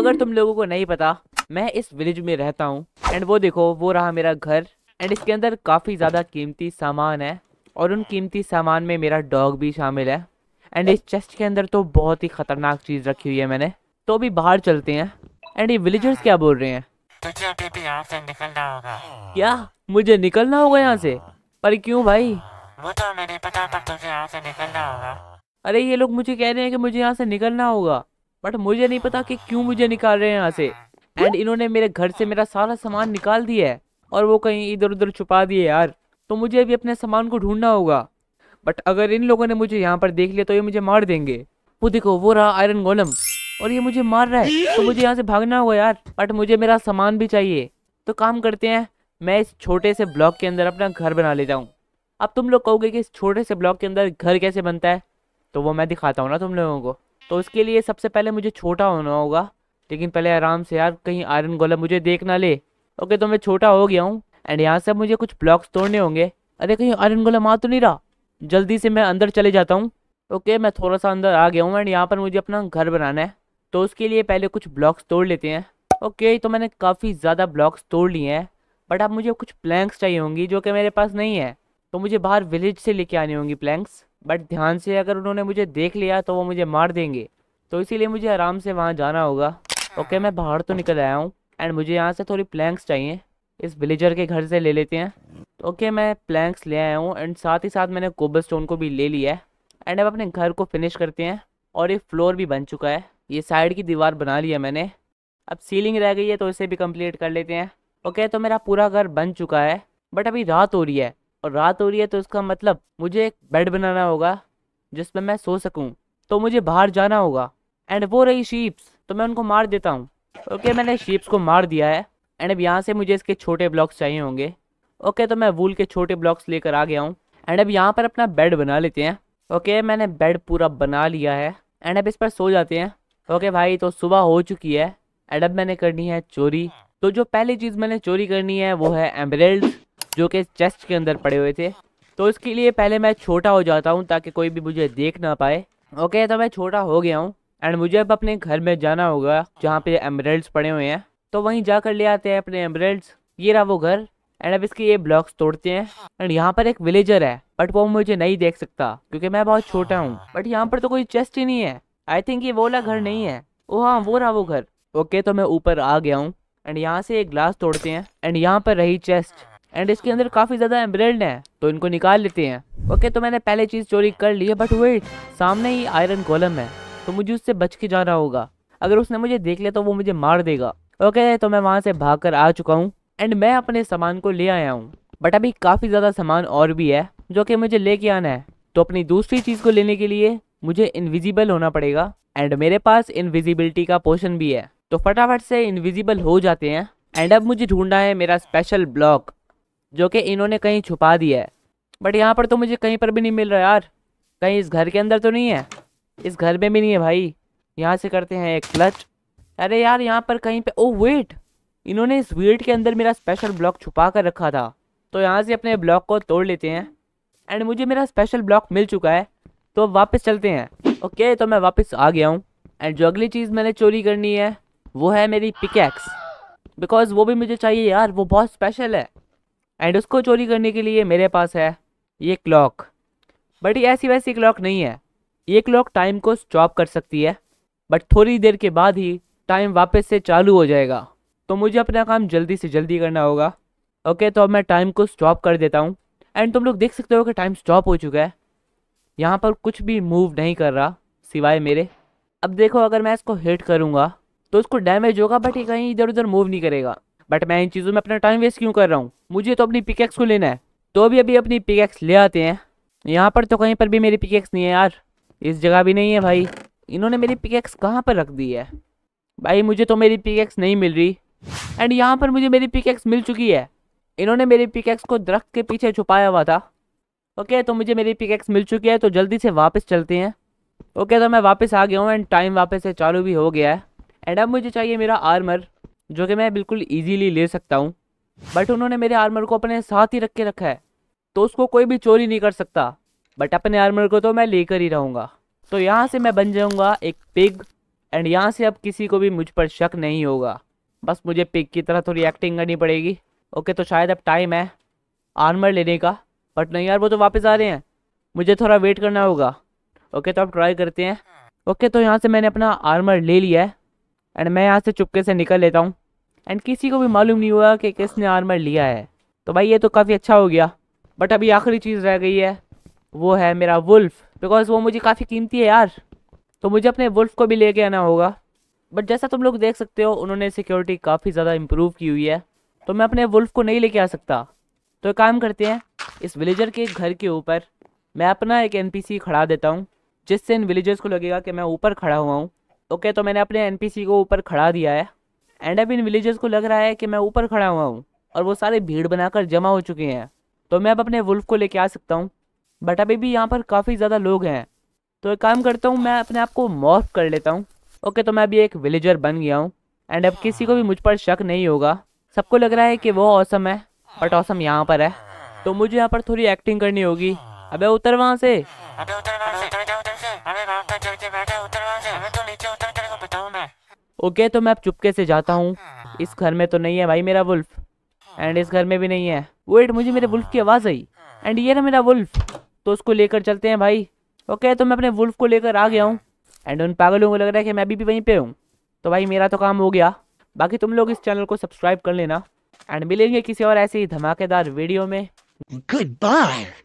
अगर तुम लोगों को नहीं पता मैं इस विलेज में रहता हूँ एंड वो देखो वो रहा मेरा घर एंड इसके अंदर काफ़ी ज़्यादा कीमती सामान है और उन कीमती सामान में मेरा डॉग भी शामिल है एंड इस चेस्ट के अंदर तो बहुत ही ख़तरनाक चीज़ रखी हुई है मैंने तो भी बाहर चलते हैं एंड ये विलेजर्स क्या बोल रहे हैं तुझे अभी यहाँ से निकलना होगा क्या मुझे निकलना होगा यहाँ से पर क्यों भाई वो तो मैंने पता पर तुझे यहाँ से निकलना होगा अरे ये लोग मुझे कह रहे हैं कि मुझे यहाँ से निकलना होगा बट मुझे नहीं पता कि क्यों मुझे निकाल रहे हैं यहाँ से एंड इन्होंने मेरे घर से मेरा सारा सामान निकाल दिया है और वो कहीं इधर उधर छुपा दिए यार तो मुझे अभी अपने सामान को ढूंढना होगा बट अगर इन लोगों ने मुझे यहाँ पर देख लिया तो ये मुझे मार देंगे वो देखो वो रहा आयरन गोलम और ये मुझे मार रहा है तो मुझे यहाँ से भागना होगा यार बट मुझे मेरा सामान भी चाहिए तो काम करते हैं मैं इस छोटे से ब्लॉक के अंदर अपना घर बना लेता हूँ अब तुम लोग कहोगे कि इस छोटे से ब्लॉक के अंदर घर कैसे बनता है तो वो मैं दिखाता हूँ ना तुम लोगों को तो उसके लिए सबसे पहले मुझे छोटा होना होगा लेकिन पहले आराम से यार कहीं आयरन गोला मुझे देख ना ले ओके तो मैं छोटा हो गया हूँ एंड यहाँ से मुझे कुछ ब्लॉक्स तोड़ने होंगे अरे कहीं आयरन गोला मार तो नहीं रहा जल्दी से मैं अंदर चले जाता हूँ ओके मैं थोड़ा सा अंदर आ गया हूँ एंड यहाँ पर मुझे अपना घर बनाना है तो उसके लिए पहले कुछ ब्लॉक्स तोड़ लेते हैं ओके तो मैंने काफ़ी ज़्यादा ब्लॉक्स तोड़ लिए हैं बट अब मुझे कुछ प्लैंक्स चाहिए होंगी जो कि मेरे पास नहीं है तो मुझे बाहर विलेज से लेके आने होंगी प्लैंक्स बट ध्यान से अगर उन्होंने मुझे देख लिया तो वो मुझे मार देंगे तो इसीलिए मुझे आराम से वहाँ जाना होगा ओके okay, हाँ। मैं बाहर तो निकल आया हूँ एंड मुझे यहाँ से थोड़ी प्लैंक्स चाहिए इस विलेजर के घर से ले लेते हैं तो ओके okay, मैं प्लैंक्स ले आया हूँ एंड साथ ही साथ मैंने कोबल स्टोन को भी ले लिया है एंड अब अपने घर को फिनिश करते हैं और ये फ्लोर भी बन चुका है ये साइड की दीवार बना लिया मैंने अब सीलिंग रह गई है तो इसे भी कम्प्लीट कर लेते हैं ओके okay, तो मेरा पूरा घर बन चुका है बट अभी रात हो रही है और रात हो रही है तो इसका मतलब मुझे एक बेड बनाना होगा जिस पर मैं सो सकूँ तो मुझे बाहर जाना होगा एंड वो रही शीप्स तो मैं उनको मार देता हूँ ओके okay, मैंने शीप्स को मार दिया है एंड अब यहाँ से मुझे इसके छोटे ब्लॉक्स चाहिए होंगे ओके okay, तो मैं वूल के छोटे ब्लॉक्स लेकर आ गया हूँ एंड अब यहाँ पर अपना बेड बना लेते हैं ओके okay, मैंने बेड पूरा बना लिया है एंड अब इस पर सो जाते हैं ओके okay, भाई तो सुबह हो चुकी है एंड अब मैंने करनी है चोरी तो जो पहली चीज़ मैंने चोरी करनी है वो है एम्ब्रेल्ड जो कि चेस्ट के अंदर पड़े हुए थे तो इसके लिए पहले मैं छोटा हो जाता हूँ ताकि कोई भी मुझे देख ना पाए ओके तो मैं छोटा हो गया हूँ एंड मुझे अब अपने घर में जाना होगा जहाँ पे एमरल्ड्स पड़े हुए हैं तो वहीं जाकर ले आते हैं अपने एमरल्ड्स ये रहा वो घर एंड अब इसके ये ब्लॉक्स तोड़ते हैं एंड यहाँ पर एक विलेजर है बट वो मुझे नहीं देख सकता क्योंकि मैं बहुत छोटा हूँ बट यहाँ पर तो कोई चेस्ट ही नहीं है आई थिंक ये वो वाला घर नहीं है ओ oh, हाँ वो रहा वो घर ओके तो मैं ऊपर आ गया हूँ एंड यहाँ से एक ग्लास तोड़ते हैं एंड यहाँ पर रही चेस्ट एंड इसके अंदर काफ़ी ज़्यादा एम्ब्रेल्ड है तो इनको निकाल लेते हैं ओके तो मैंने पहले चीज़ चोरी कर ली है बट वेट सामने ही आयरन कॉलम है तो मुझे उससे बच के जाना होगा अगर उसने मुझे देख लिया तो वो मुझे मार देगा ओके तो मैं वहाँ से भाग आ चुका हूँ एंड मैं अपने सामान को ले आया हूँ बट अभी काफ़ी ज़्यादा सामान और भी है जो कि मुझे लेके आना है तो अपनी दूसरी चीज़ को लेने के लिए मुझे इनविजिबल होना पड़ेगा एंड मेरे पास इनविजिबिलिटी का पोर्शन भी है तो फटाफट से इनविजिबल हो जाते हैं एंड अब मुझे ढूंढना है मेरा स्पेशल ब्लॉक जो कि इन्होंने कहीं छुपा दिया है बट यहाँ पर तो मुझे कहीं पर भी नहीं मिल रहा यार कहीं इस घर के अंदर तो नहीं है इस घर में भी नहीं है भाई यहाँ से करते हैं एक क्लच अरे यार यहाँ पर कहीं पे ओ oh, वेट इन्होंने इस वेट के अंदर मेरा स्पेशल ब्लॉक छुपा कर रखा था तो यहाँ से अपने ब्लॉक को तोड़ लेते हैं एंड मुझे मेरा स्पेशल ब्लॉक मिल चुका है तो वापस चलते हैं ओके तो मैं वापस आ गया हूँ एंड जो अगली चीज़ मैंने चोरी करनी है वो है मेरी पिकैक्स बिकॉज वो भी मुझे चाहिए यार वो बहुत स्पेशल है एंड उसको चोरी करने के लिए मेरे पास है ये क्लॉक बट ये ऐसी वैसी क्लॉक नहीं है ये क्लॉक टाइम को स्टॉप कर सकती है बट थोड़ी देर के बाद ही टाइम वापस से चालू हो जाएगा तो मुझे अपना काम जल्दी से जल्दी करना होगा ओके तो अब मैं टाइम को स्टॉप कर देता हूँ एंड तुम लोग देख सकते हो कि टाइम स्टॉप हो चुका है यहाँ पर कुछ भी मूव नहीं कर रहा सिवाय मेरे अब देखो अगर मैं इसको हिट करूँगा तो उसको डैमेज होगा बट ये कहीं इधर उधर मूव नहीं करेगा बट मैं इन चीज़ों में अपना टाइम वेस्ट क्यों कर रहा हूँ मुझे तो अपनी पिकेक्स को लेना है तो भी अभी अपनी पिकेक्स ले आते हैं यहाँ पर तो कहीं पर भी मेरी पिकेक्स नहीं है यार इस जगह भी नहीं है भाई इन्होंने मेरी पिकेक्स कहाँ पर रख दी है भाई मुझे तो मेरी पिकेक्स नहीं मिल रही एंड यहाँ पर मुझे मेरी पिकेक्स मिल चुकी है इन्होंने मेरी पिकेक्स को दरख्त के पीछे छुपाया हुआ था ओके तो मुझे मेरी पिकेक्स मिल चुकी है तो जल्दी से वापस चलते हैं ओके तो मैं वापस आ गया हूँ एंड टाइम वापस से चालू भी हो गया है एंड अब मुझे चाहिए मेरा आर्मर जो कि मैं बिल्कुल ईजीली ले सकता हूँ बट उन्होंने मेरे आर्मर को अपने साथ ही रख के रखा है तो उसको कोई भी चोरी नहीं कर सकता बट अपने आर्मर को तो मैं लेकर ही रहूँगा तो यहाँ से मैं बन जाऊँगा एक पिग एंड यहाँ से अब किसी को भी मुझ पर शक नहीं होगा बस मुझे पिग की तरह थोड़ी एक्टिंग करनी पड़ेगी ओके तो शायद अब टाइम है आर्मर लेने का बट नहीं यार वो तो वापस आ रहे हैं मुझे थोड़ा वेट करना होगा ओके तो अब ट्राई करते हैं ओके तो यहाँ से मैंने अपना आर्मर ले लिया है एंड मैं यहाँ से चुपके से निकल लेता हूँ एंड किसी को भी मालूम नहीं हुआ कि किसने आर्मर लिया है तो भाई ये तो काफ़ी अच्छा हो गया बट अभी आखिरी चीज़ रह गई है वो है मेरा वुल्फ बिकॉज वो मुझे काफ़ी कीमती है यार तो मुझे अपने वुल्फ को भी लेके आना होगा बट जैसा तुम लोग देख सकते हो उन्होंने सिक्योरिटी काफ़ी ज़्यादा इम्प्रूव की हुई है तो मैं अपने वुल्फ को नहीं लेके आ सकता तो काम करते हैं इस विलेजर के घर के ऊपर मैं अपना एक एनपीसी खड़ा देता हूँ जिससे इन विलेजर्स को लगेगा कि मैं ऊपर खड़ा हुआ हूँ ओके तो, तो मैंने अपने एन को ऊपर खड़ा दिया है एंड अब इन विलेजर्स को लग रहा है कि मैं ऊपर खड़ा हुआ हूँ और वो सारे भीड़ बनाकर जमा हो चुके हैं तो मैं अब अपने वुल्फ को लेके आ सकता हूँ बट अभी भी यहाँ पर काफ़ी ज़्यादा लोग हैं तो एक काम करता हूँ मैं अपने आप को मॉफ कर लेता हूँ ओके तो मैं अभी एक विलेजर बन गया हूँ एंड अब किसी को भी मुझ पर शक नहीं होगा सबको लग रहा है कि वो औसम है बट औसम यहाँ पर है तो मुझे यहाँ पर थोड़ी एक्टिंग करनी होगी अबे उतर वहाँ से अबे उतर वहाँ से ओके तो मैं अब चुपके से जाता हूँ इस घर में तो नहीं है भाई मेरा वुल्फ एंड इस घर में भी नहीं है वेट मुझे मेरे वुल्फ की आवाज़ आई एंड ये ना मेरा वुल्फ तो उसको लेकर चलते हैं भाई ओके तो मैं अपने वुल्फ को लेकर आ गया हूँ एंड उन पागलों को लग रहा है कि मैं अभी भी वहीं पे हूँ तो भाई मेरा तो काम हो गया बाकी तुम लोग इस चैनल को सब्सक्राइब कर लेना एंड मिलेंगे किसी और ऐसे ही धमाकेदार वीडियो में गुड बाय